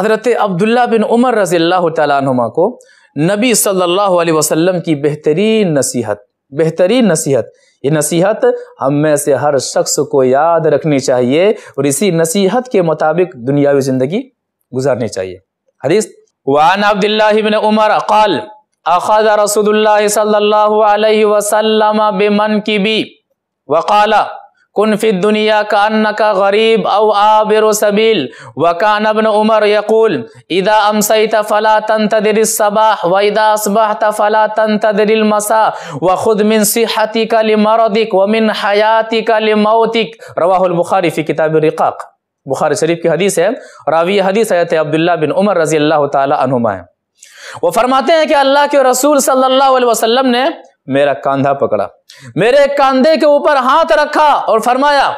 हज़रत अब्दुल्ला बिन उमर रज़ी अल्लाह तुमा को नबी सल्लल्लाहु अलैहि वसल्लम की बेहतरीन नसीहत बेहतरीन नसीहत ये नसीहत हम में से हर शख्स को याद रखनी चाहिए और इसी नसीहत के मुताबिक दुनियावी ज़िंदगी गुजारनी चाहिए हदीस वान अब्दुल्लाबिन उमर अकाल अखद रसूल सल्ला वसलम बेमन की बी वकाला कुन फिद दुनिया का अन्न का गरीब अव आबिर सबील वकान अबन उमर यकुल इदा अमसैत फला तन तदिर सबाह व इदा असबहत फला तन तदरिल मसा व खुद मिन सिहती का लि मरदिक व मिन हयाती का लिमौतिक रवाहुल बुखारी फी किताब रिकाक बुखारी शरीफ की हदीस है रावी हदीस आयत अब्दुल्ला बिन उमर रजी अल्लाह तुमा है वो फरमाते हैं कि अल्लाह के रसूल सल्लल्लाहु अलैहि वसल्लम ने मेरा कांधा पकड़ा मेरे कांधे के ऊपर हाथ रखा और फरमाया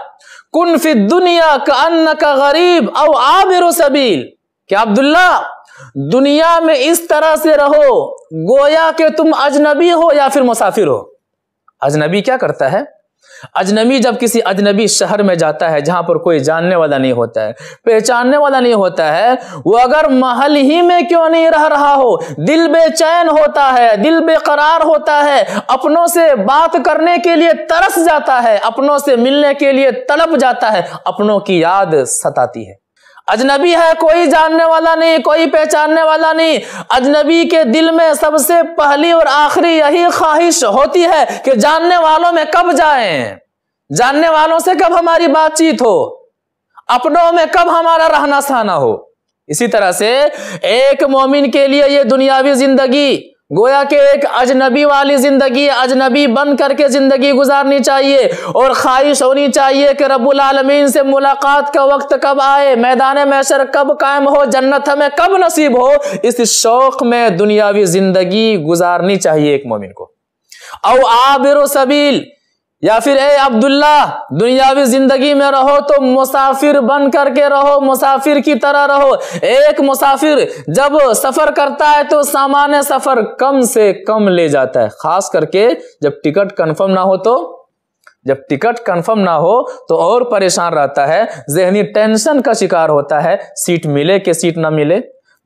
कुनफी दुनिया का अन्न का गरीब अव आबिर सबील क्या अब्दुल्ला दुनिया में इस तरह से रहो गोया के तुम अजनबी हो या फिर मुसाफिर हो अजनबी क्या करता है अजनबी जब किसी अजनबी शहर में जाता है जहां पर कोई जानने वाला नहीं होता है पहचानने वाला नहीं होता है वो अगर महल ही में क्यों नहीं रह रहा हो दिल बेचैन होता है दिल बेकरार होता है अपनों से बात करने के लिए तरस जाता है अपनों से मिलने के लिए तड़प जाता है अपनों की याद सताती है अजनबी है कोई जानने वाला नहीं कोई पहचानने वाला नहीं अजनबी के दिल में सबसे पहली और आखिरी यही ख्वाहिश होती है कि जानने वालों में कब जाएं जानने वालों से कब हमारी बातचीत हो अपनों में कब हमारा रहना सहना हो इसी तरह से एक मोमिन के लिए ये दुनियावी जिंदगी गोया के एक अजनबी वाली ज़िंदगी अजनबी बन करके ज़िंदगी गुजारनी चाहिए और ख्वाहिश होनी चाहिए कि रब्बुल आलमीन से मुलाकात का वक्त कब आए मैदान मैशर कब कायम हो जन्नत हमें कब नसीब हो इस शौक़ में दुनियावी ज़िंदगी गुजारनी चाहिए एक मोमिन को औ आबिर सबील या फिर ए अब्दुल्ला दुनियावी जिंदगी में रहो तो मुसाफिर बन करके रहो मुसाफिर की तरह रहो एक मुसाफिर जब सफर करता है तो सामान्य सफर कम से कम ले जाता है खास करके जब टिकट कंफर्म ना हो तो जब टिकट कंफर्म ना हो तो और परेशान रहता है जहनी टेंशन का शिकार होता है सीट मिले कि सीट ना मिले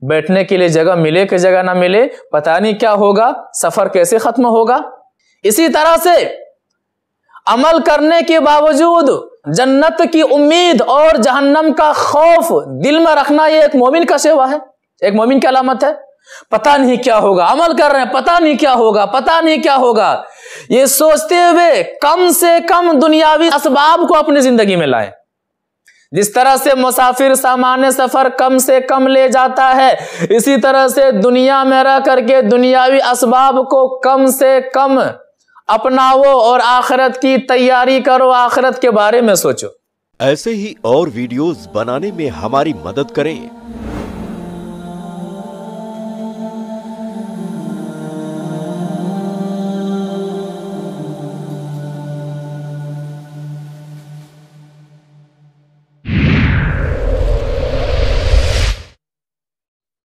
बैठने के लिए जगह मिले कि जगह ना मिले पता नहीं क्या होगा सफर कैसे खत्म होगा इसी तरह से अमल करने के बावजूद जन्नत की उम्मीद और जहन्नम का खौफ दिल में रखना ये एक मोमिन का सेवा है एक मोमिन की अलामत है पता नहीं क्या होगा अमल कर रहे हैं पता नहीं क्या होगा पता नहीं क्या होगा ये सोचते हुए कम से कम दुनियावी असबाब को अपनी जिंदगी में लाए जिस तरह से मुसाफिर सामान्य सफर कम से कम ले जाता है इसी तरह से दुनिया में रह करके दुनियावी असबाब को कम से कम अपनाओ और आखिरत की तैयारी करो आखिरत के बारे में सोचो ऐसे ही और वीडियोस बनाने में हमारी मदद करें